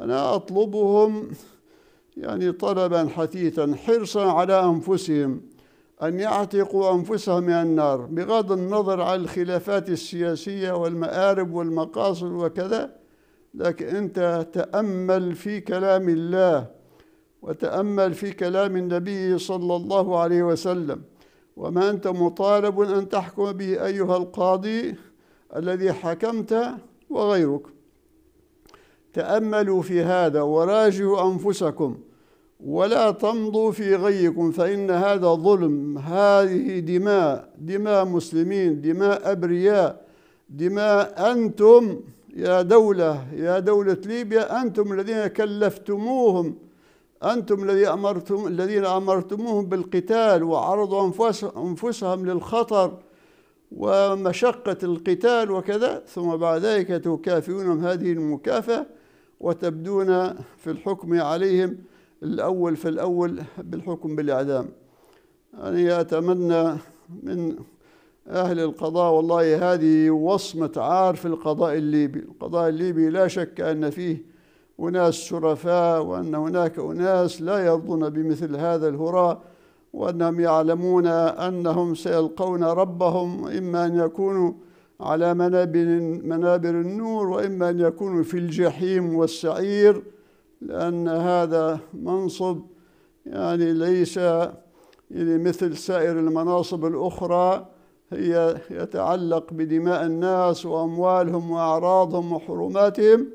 أنا أطلبهم يعني طلبا حثيثا حرصا على أنفسهم أن يعتقوا أنفسهم من النار بغض النظر عن الخلافات السياسية والمآرب والمقاصد وكذا لكن أنت تأمل في كلام الله وتأمل في كلام النبي صلى الله عليه وسلم وما أنت مطالب أن تحكم به أيها القاضي الذي حكمت وغيرك تأملوا في هذا وراجعوا أنفسكم ولا تمضوا في غيكم فإن هذا ظلم هذه دماء دماء مسلمين دماء أبرياء دماء أنتم يا دولة يا دولة ليبيا أنتم الذين كلفتموهم أنتم الذي أمرتم الذين أمرتموهم بالقتال وعرضوا أنفسهم للخطر ومشقة القتال وكذا ثم بعد ذلك تكافئونهم هذه المكافأة وتبدون في الحكم عليهم الأول في الأول بالحكم بالإعدام يعني أتمنى من أهل القضاء والله هذه وصمة عار في القضاء الليبي القضاء الليبي لا شك أن فيه أناس شرفاء وأن هناك أناس لا يرضون بمثل هذا الهراء وأنهم يعلمون أنهم سيلقون ربهم إما أن يكونوا على منابر, منابر النور وإما أن يكونوا في الجحيم والسعير لأن هذا منصب يعني ليس يعني مثل سائر المناصب الأخرى هي يتعلق بدماء الناس وأموالهم وأعراضهم وحرماتهم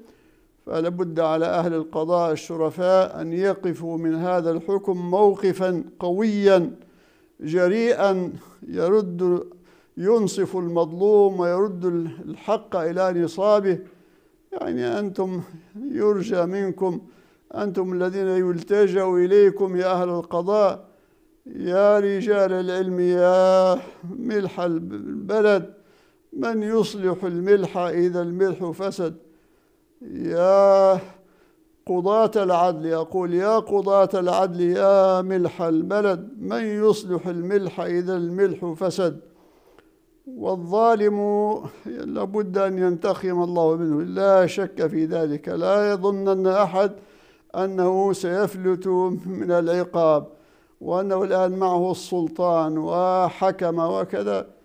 فلا بد على أهل القضاء الشرفاء أن يقفوا من هذا الحكم موقفا قويا جريئا يرد ينصف المظلوم ويرد الحق إلى نصابه يعني أنتم يرجى منكم أنتم الذين يلتجأ إليكم يا أهل القضاء يا رجال العلم يا ملح البلد من يصلح الملح إذا الملح فسد يا قضاة العدل يقول يا قضاة العدل يا ملح البلد من يصلح الملح إذا الملح فسد والظالم لابد أن ينتقم الله منه لا شك في ذلك لا يظنن أحد أنه سيفلت من العقاب وأنه الآن معه السلطان وحكم وكذا